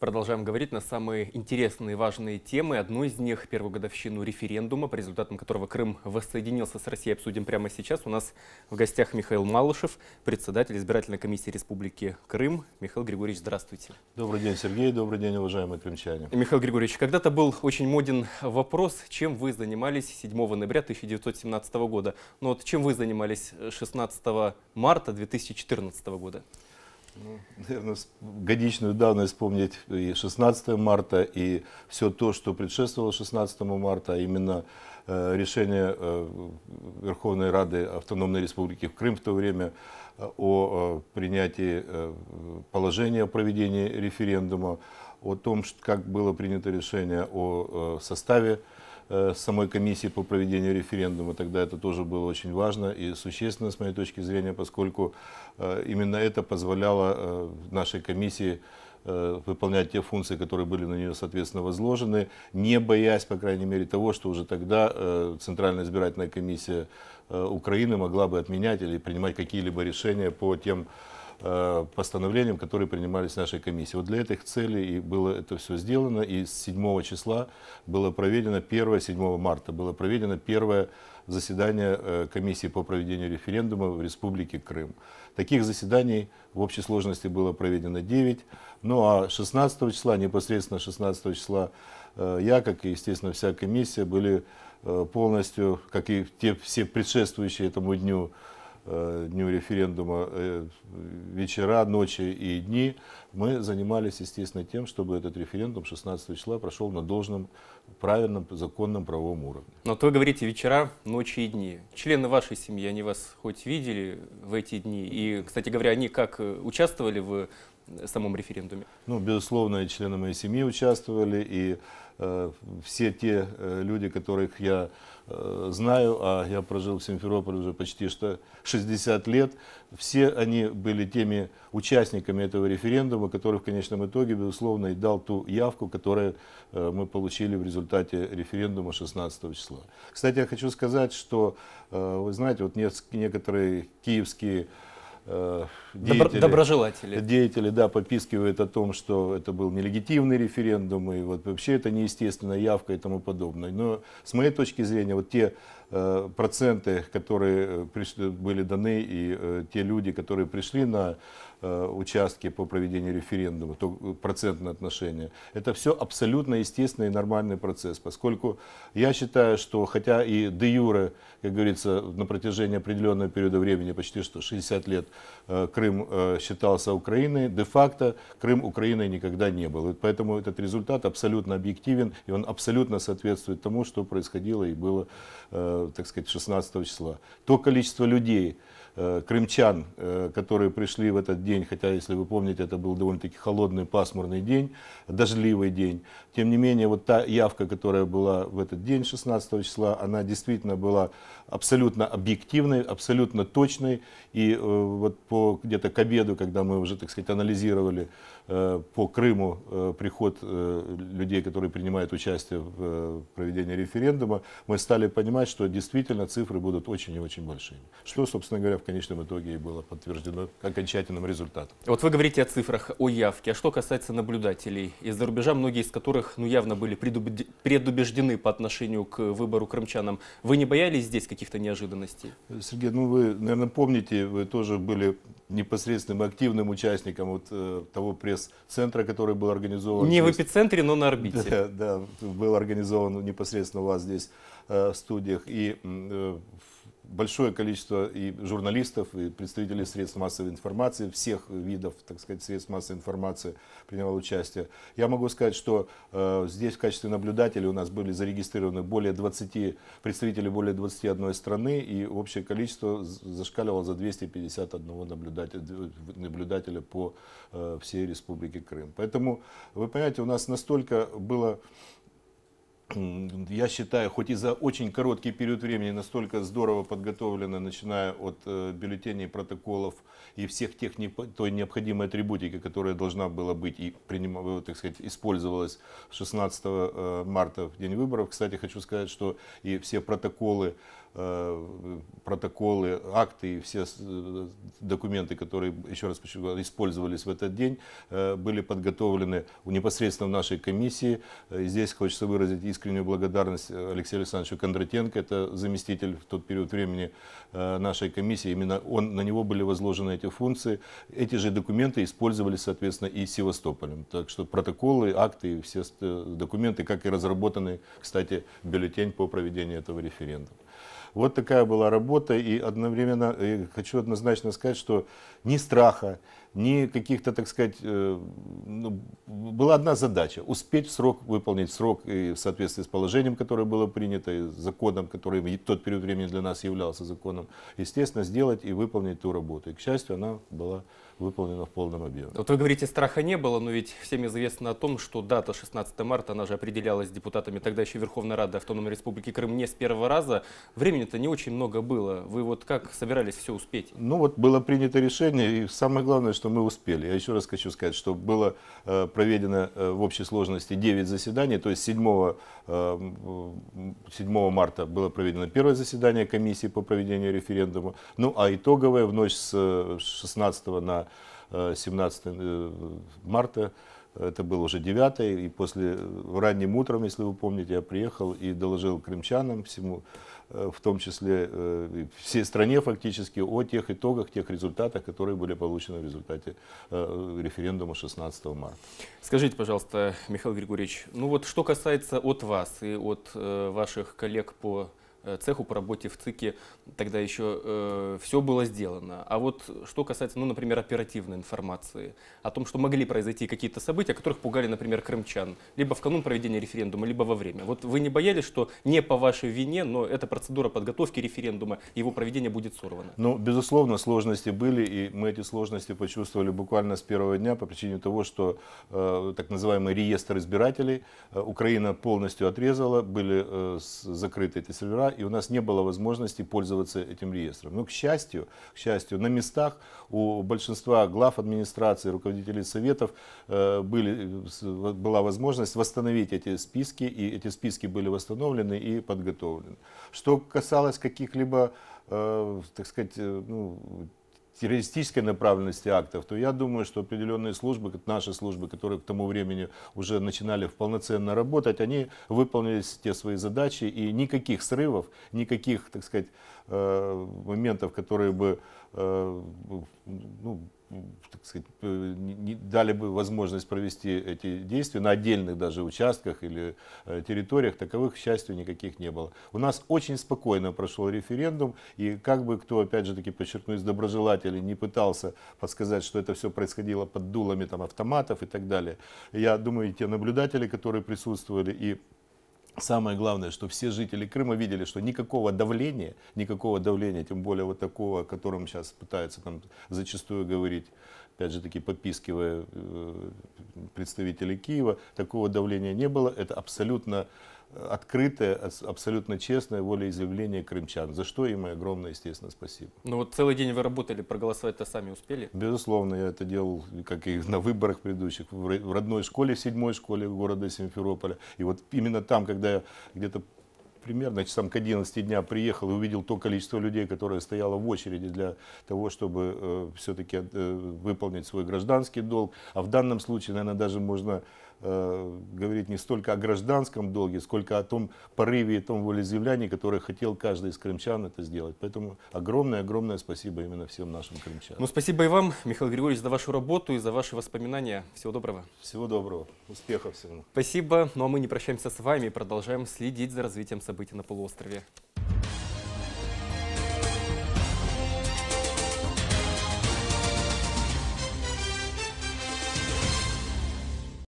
Продолжаем говорить на самые интересные и важные темы. Одну из них – первую годовщину референдума, по результатам которого Крым воссоединился с Россией, обсудим прямо сейчас. У нас в гостях Михаил Малышев, председатель избирательной комиссии Республики Крым. Михаил Григорьевич, здравствуйте. Добрый день, Сергей. Добрый день, уважаемые крымчане. Михаил Григорьевич, когда-то был очень моден вопрос, чем вы занимались 7 ноября 1917 года. Но ну вот чем вы занимались 16 марта 2014 года? Ну, Наверное, годичную давность вспомнить и 16 марта, и все то, что предшествовало 16 марта, а именно э, решение э, Верховной Рады Автономной Республики в Крым в то время э, о принятии положения о проведении референдума, о том, как было принято решение о составе Э, самой комиссии по проведению референдума. Тогда это тоже было очень важно и существенно, с моей точки зрения, поскольку э, именно это позволяло э, нашей комиссии выполнять те функции, которые были на нее, соответственно, возложены, не боясь, по крайней мере, того, что уже тогда Центральная избирательная комиссия Украины могла бы отменять или принимать какие-либо решения по тем Э, постановлениям, которые принимались нашей комиссией. Вот для этих целей и было это все сделано, и с 7 числа было проведено первое, 7 марта, было проведено первое заседание э, комиссии по проведению референдума в Республике Крым. Таких заседаний в общей сложности было проведено 9. Ну а 16 числа, непосредственно 16 числа, э, я, как и, естественно, вся комиссия, были полностью, как и те все предшествующие этому дню Э, дню референдума э, вечера, ночи и дни, мы занимались, естественно, тем, чтобы этот референдум 16 числа прошел на должном, правильном, законном правовом уровне. Но вот вы говорите вечера, ночи и дни. Члены вашей семьи, они вас хоть видели в эти дни? И, кстати говоря, они как э, участвовали в самом референдуме? Ну, безусловно, и члены моей семьи участвовали, и э, все те э, люди, которых я э, знаю, а я прожил в Симферополе уже почти что 60 лет, все они были теми участниками этого референдума, который в конечном итоге, безусловно, и дал ту явку, которую э, мы получили в результате референдума 16 числа. Кстати, я хочу сказать, что, э, вы знаете, вот несколько, некоторые киевские Э, деятели, доброжелатели. деятели да, попискивают о том, что это был нелегитимный референдум, и вот вообще это неестественная явка и тому подобное. Но с моей точки зрения, вот те э, проценты, которые э, пришли, были даны, и те люди, которые пришли на Э, участки по проведению референдума, то э, процентное отношение. Это все абсолютно естественный и нормальный процесс, поскольку я считаю, что хотя и де юре, как говорится, на протяжении определенного периода времени, почти что 60 лет, э, Крым считался Украиной, де-факто Крым Украиной никогда не был. И поэтому этот результат абсолютно объективен, и он абсолютно соответствует тому, что происходило и было, так сказать, 16 числа. То количество людей, Э, крымчан, э, которые пришли в этот день, хотя, если вы помните, это был довольно-таки холодный, пасмурный день, дождливый день. Тем не менее, вот та явка, которая была в этот день, 16 числа, она действительно была абсолютно объективный, абсолютно точный. И э, вот по, где-то к обеду, когда мы уже, так сказать, анализировали э, по Крыму э, приход людей, которые принимают участие в проведении референдума, мы стали понимать, что действительно цифры будут очень и очень большими. Что, собственно говоря, в конечном итоге и было подтверждено окончательным результатом. Вот вы говорите о цифрах, о явке. А что касается наблюдателей из-за рубежа, многие из которых ну, явно были предубеждены по отношению к выбору крымчанам, вы не боялись здесь каких каких-то неожиданностей? Сергей, ну вы, наверное, помните, вы тоже были непосредственным активным участником вот, э, того пресс-центра, который был организован. Не здесь. в эпицентре, но на орбите. Да, да, был организован непосредственно у вас здесь э, в студиях. И э, большое количество и журналистов, и представителей средств массовой информации, всех видов, так сказать, средств массовой информации принимало участие. Я могу сказать, что э, здесь в качестве наблюдателей у нас были зарегистрированы более 20, представителей более 21 страны, и общее количество зашкаливало за 251 наблюдателя, наблюдателя по э, всей республике Крым. Поэтому, вы понимаете, у нас настолько было я считаю, хоть и за очень короткий период времени настолько здорово подготовлено, начиная от э, бюллетеней, протоколов и всех тех той необходимой атрибутики, которая должна была быть и приним, э, так сказать, использовалась 16 э, марта в день выборов. Кстати, хочу сказать, что и все протоколы протоколы, акты и все документы, которые, еще раз подчеркну, использовались в этот день, были подготовлены непосредственно в нашей комиссии. здесь хочется выразить искреннюю благодарность благодарность э, Алексею Александровичу Кондратенко, это заместитель в тот период времени э, нашей комиссии, именно он, на него были возложены эти функции. Эти же документы использовались, соответственно, и Севастополем. Так что протоколы, акты, все э, документы, как и разработанный, кстати, бюллетень по проведению этого референдума. Вот такая была работа, и одновременно и э, хочу однозначно сказать, что ни страха, ни каких-то, так сказать, э, ну, была одна задача – успеть в срок выполнить срок и в соответствии с положением, которое было принято, и законом, который в тот период времени для нас являлся законом, естественно, сделать и выполнить ту работу. И, к счастью, она была выполнена в полном объеме. Вот вы говорите, страха не было, но ведь всем известно о том, что дата 16 марта, она же определялась депутатами тогда еще Верховной Рады Автономной Республики Крым не с первого раза. Времени-то не очень много было. Вы вот как собирались все успеть? Ну вот было принято решение, и самое главное, что мы успели. Я еще раз хочу сказать, что было э, проведено э, в общей сложности 9 заседаний, то есть 7, 7 э, марта было проведено первое заседание комиссии по проведению референдума, ну а итоговое в ночь с 16 на 17 э, э, марта, это был уже 9 и после э, ранним утром, если вы помните, я приехал и доложил крымчанам всему, в том числе всей стране фактически, о тех итогах, тех результатах, которые были получены в результате референдума 16 марта. Скажите, пожалуйста, Михаил Григорьевич, ну вот что касается от вас и от ваших коллег по Э, цеху по работе в ЦИКе тогда еще э, все было сделано. А вот что касается, ну, например, оперативной информации, о том, что могли произойти какие-то события, которых пугали, например, крымчан, либо в канун проведения референдума, либо во время. Вот вы не боялись, что не по вашей вине, но эта процедура подготовки референдума, его проведение будет сорвано? Ну, безусловно, сложности были, и мы эти сложности почувствовали буквально с первого дня по причине того, что э, так называемый реестр избирателей э, Украина полностью отрезала, были э, закрыты эти сервера, и у нас не было возможности пользоваться этим реестром. Но, к счастью, к счастью на местах у большинства глав администрации, руководителей советов э, были, была возможность восстановить эти списки, и эти списки были восстановлены и подготовлены. Что касалось каких-либо, э, так сказать, э, ну, террористической направленности актов, то я думаю, что определенные службы, наши службы, которые к тому времени уже начинали полноценно работать, они выполнили те свои задачи и никаких срывов, никаких, так сказать, э, моментов, которые бы э, ну, так сказать, э, не дали бы возможность провести эти действия на отдельных даже участках или э, территориях, таковых, к счастью, никаких не было. У нас очень спокойно прошел референдум, и как бы кто, опять же таки, подчеркну, из доброжелателей не пытался подсказать, что это все происходило под дулами там, автоматов и так далее, я думаю, и те наблюдатели, которые присутствовали, и Самое главное, что все жители Крыма видели, что никакого давления, никакого давления, тем более вот такого, о котором сейчас пытаются там зачастую говорить, опять же таки попискивая э, представители Киева, такого давления не было. Это абсолютно открытое, абсолютно честное волеизъявление крымчан, за что им огромное, естественно, спасибо. Ну вот целый день вы работали, проголосовать-то сами успели? Безусловно, я это делал, как и на выборах предыдущих, в родной школе, в седьмой школе города Симферополя. И вот именно там, когда я где-то примерно часам к 11 дня приехал и увидел то количество людей, которое стояло в очереди для того, чтобы э, все-таки э, выполнить свой гражданский долг. А в данном случае, наверное, даже можно Э, говорит не столько о гражданском долге, сколько о том порыве и том волеизъявлении, которое хотел каждый из крымчан это сделать. Поэтому огромное-огромное спасибо именно всем нашим крымчанам. Ну, спасибо и вам, Михаил Григорьевич, за вашу работу и за ваши воспоминания. Всего доброго. Всего доброго. Успехов всем. Спасибо. Ну а мы не прощаемся с вами и продолжаем следить за развитием событий на полуострове.